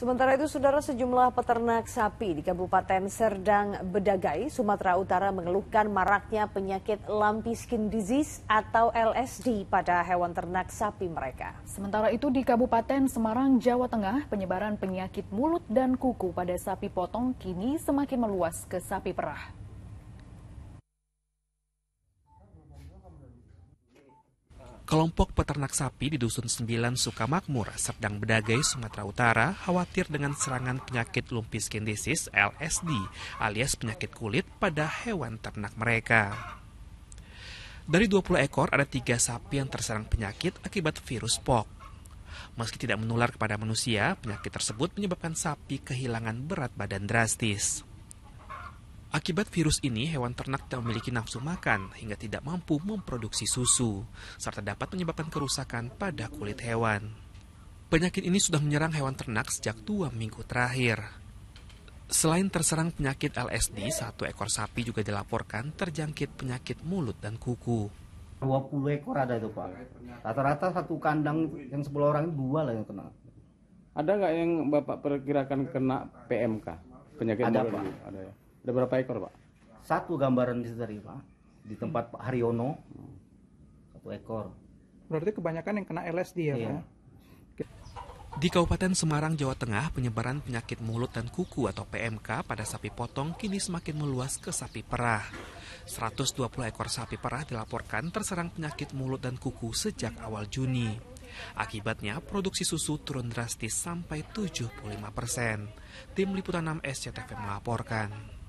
Sementara itu, saudara sejumlah peternak sapi di Kabupaten Serdang Bedagai, Sumatera Utara mengeluhkan maraknya penyakit lumpy skin disease atau LSD pada hewan ternak sapi mereka. Sementara itu di Kabupaten Semarang, Jawa Tengah, penyebaran penyakit mulut dan kuku pada sapi potong kini semakin meluas ke sapi perah. Kelompok peternak sapi di Dusun 9 Sukamakmur, Serdang Bedagai, Sumatera Utara khawatir dengan serangan penyakit lumpis skin LSD alias penyakit kulit pada hewan ternak mereka. Dari 20 ekor, ada tiga sapi yang terserang penyakit akibat virus POK. Meski tidak menular kepada manusia, penyakit tersebut menyebabkan sapi kehilangan berat badan drastis. Akibat virus ini, hewan ternak tidak memiliki nafsu makan hingga tidak mampu memproduksi susu, serta dapat menyebabkan kerusakan pada kulit hewan. Penyakit ini sudah menyerang hewan ternak sejak dua minggu terakhir. Selain terserang penyakit LSD, satu ekor sapi juga dilaporkan terjangkit penyakit mulut dan kuku. 20 ekor ada itu Pak. Rata-rata satu kandang yang 10 orang dua lah yang kena. Ada nggak yang Bapak perkirakan kena PMK? Penyakit ada, Pak. Ada ya. Ada berapa ekor pak? Satu gambaran di sini pak di tempat Pak Haryono satu ekor. Berarti kebanyakan yang kena LSD ya iya. pak? Di Kabupaten Semarang, Jawa Tengah, penyebaran penyakit mulut dan kuku atau PMK pada sapi potong kini semakin meluas ke sapi perah. 120 ekor sapi perah dilaporkan terserang penyakit mulut dan kuku sejak awal Juni. Akibatnya, produksi susu turun drastis sampai 75 persen. Tim Liputan 6 SCTV melaporkan.